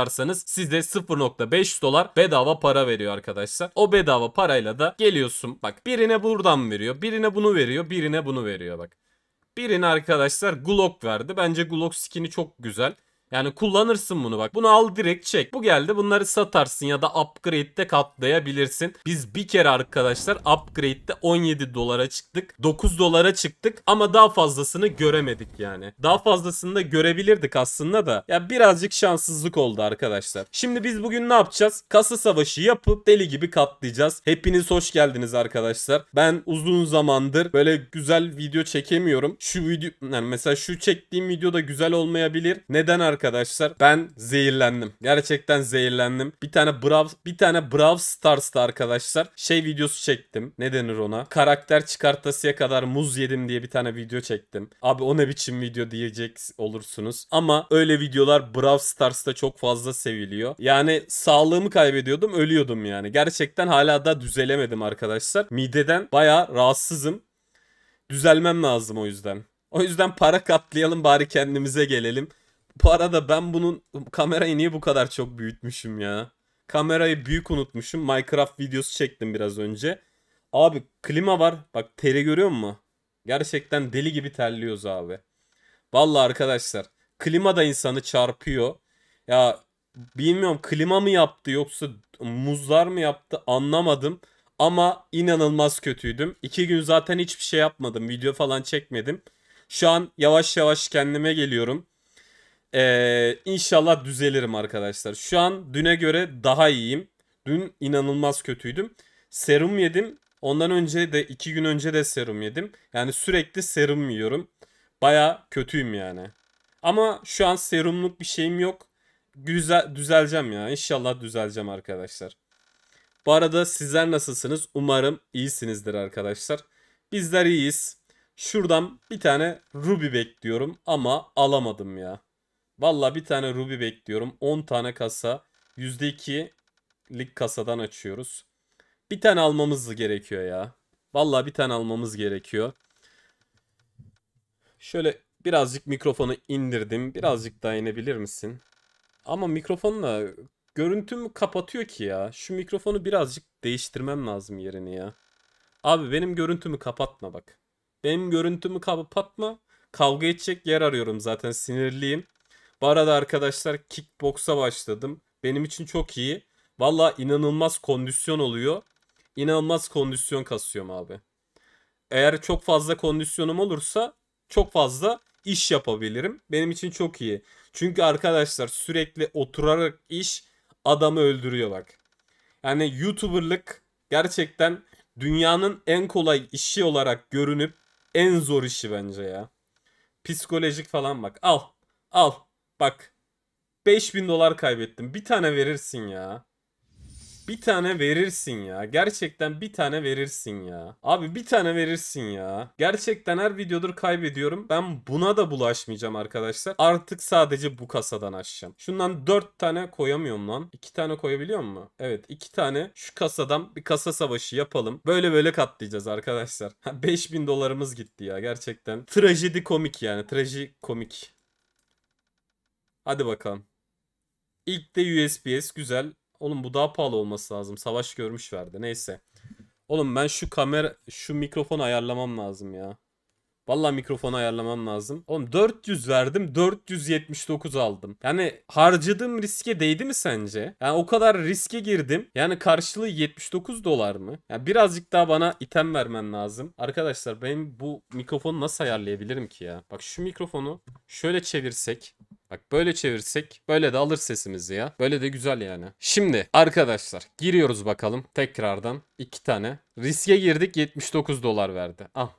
yazarsanız size 0.5 dolar bedava para veriyor arkadaşlar. O bedava parayla da geliyorsun. Bak birine buradan veriyor, birine bunu veriyor, birine bunu veriyor bak. Birine arkadaşlar Glock verdi. Bence Glock skin'i çok güzel. Yani kullanırsın bunu bak. Bunu al direkt çek. Bu geldi bunları satarsın ya da upgrade'de katlayabilirsin. Biz bir kere arkadaşlar upgrade'de 17 dolara çıktık. 9 dolara çıktık ama daha fazlasını göremedik yani. Daha fazlasını da görebilirdik aslında da. Ya birazcık şanssızlık oldu arkadaşlar. Şimdi biz bugün ne yapacağız? Kasa savaşı yapıp deli gibi katlayacağız. Hepiniz hoş geldiniz arkadaşlar. Ben uzun zamandır böyle güzel video çekemiyorum. Şu video yani mesela şu çektiğim video da güzel olmayabilir. Neden arkadaşlar? arkadaşlar ben zehirlendim. Gerçekten zehirlendim. Bir tane Brav bir tane Brav Stars'ta arkadaşlar şey videosu çektim. Ne denir ona? Karakter çıkartasıya kadar muz yedim diye bir tane video çektim. Abi o ne biçim video diyecek olursunuz. Ama öyle videolar Brav Stars'ta çok fazla seviliyor. Yani sağlığımı kaybediyordum, ölüyordum yani. Gerçekten hala da düzelemedim arkadaşlar. Mideden baya rahatsızım. Düzelmem lazım o yüzden. O yüzden para katlayalım bari kendimize gelelim. Bu arada ben bunun kamerayı niye bu kadar çok büyütmüşüm ya? Kamerayı büyük unutmuşum. Minecraft videosu çektim biraz önce. Abi klima var. Bak teri görüyor musun? Gerçekten deli gibi terliyoruz abi. Vallahi arkadaşlar klima da insanı çarpıyor. Ya bilmiyorum klima mı yaptı yoksa muzlar mı yaptı anlamadım. Ama inanılmaz kötüydüm. İki gün zaten hiçbir şey yapmadım. Video falan çekmedim. Şu an yavaş yavaş kendime geliyorum. Ee, inşallah düzelirim arkadaşlar. Şu an düne göre daha iyiyim. Dün inanılmaz kötüydüm. Serum yedim. Ondan önce de iki gün önce de serum yedim. Yani sürekli serum yiyorum. Baya kötüyüm yani. Ama şu an serumluk bir şeyim yok. Güzel, düzeleceğim ya. İnşallah düzeleceğim arkadaşlar. Bu arada sizler nasılsınız? Umarım iyisinizdir arkadaşlar. Bizler iyiyiz. Şuradan bir tane Ruby bekliyorum ama alamadım ya. Valla bir tane Ruby bekliyorum. 10 tane kasa. %2'lik kasadan açıyoruz. Bir tane almamız gerekiyor ya. Valla bir tane almamız gerekiyor. Şöyle birazcık mikrofonu indirdim. Birazcık daha inebilir misin? Ama mikrofonla görüntümü kapatıyor ki ya. Şu mikrofonu birazcık değiştirmem lazım yerini ya. Abi benim görüntümü kapatma bak. Benim görüntümü kapatma. Kavga edecek yer arıyorum zaten sinirliyim. Bu arada arkadaşlar kickboksa başladım. Benim için çok iyi. Valla inanılmaz kondisyon oluyor. İnanılmaz kondisyon kasıyorum abi. Eğer çok fazla kondisyonum olursa çok fazla iş yapabilirim. Benim için çok iyi. Çünkü arkadaşlar sürekli oturarak iş adamı öldürüyor bak. Yani YouTuber'lık gerçekten dünyanın en kolay işi olarak görünüp en zor işi bence ya. Psikolojik falan bak. Al. Al. Bak 5000 dolar kaybettim. Bir tane verirsin ya. Bir tane verirsin ya. Gerçekten bir tane verirsin ya. Abi bir tane verirsin ya. Gerçekten her videodur kaybediyorum. Ben buna da bulaşmayacağım arkadaşlar. Artık sadece bu kasadan açacağım. Şundan 4 tane koyamıyorum lan. 2 tane koyabiliyor mu? Evet 2 tane şu kasadan bir kasa savaşı yapalım. Böyle böyle katlayacağız arkadaşlar. 5000 dolarımız gitti ya gerçekten. Trajedi komik yani. Traji komik. Hadi bakalım. İlk de USPS güzel. Oğlum bu daha pahalı olması lazım. Savaş görmüş verdi. Neyse. Oğlum ben şu kamera şu mikrofonu ayarlamam lazım ya. Vallahi mikrofonu ayarlamam lazım. Oğlum 400 verdim 479 aldım. Yani harcadığım riske değdi mi sence? Yani o kadar riske girdim. Yani karşılığı 79 dolar mı? Yani birazcık daha bana item vermen lazım. Arkadaşlar benim bu mikrofonu nasıl ayarlayabilirim ki ya? Bak şu mikrofonu şöyle çevirsek. Bak böyle çevirsek böyle de alır sesimizi ya. Böyle de güzel yani. Şimdi arkadaşlar giriyoruz bakalım tekrardan. iki tane. Riske girdik 79 dolar verdi. Al. Ah,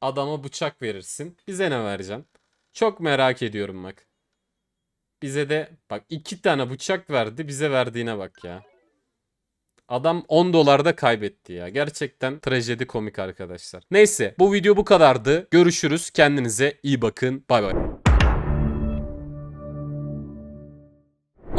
adama bıçak verirsin. Bize ne vereceksin? Çok merak ediyorum bak. Bize de bak iki tane bıçak verdi. Bize verdiğine bak ya. Adam 10 dolarda kaybetti ya. Gerçekten trajedi komik arkadaşlar. Neyse bu video bu kadardı. Görüşürüz. Kendinize iyi bakın. Bay bay.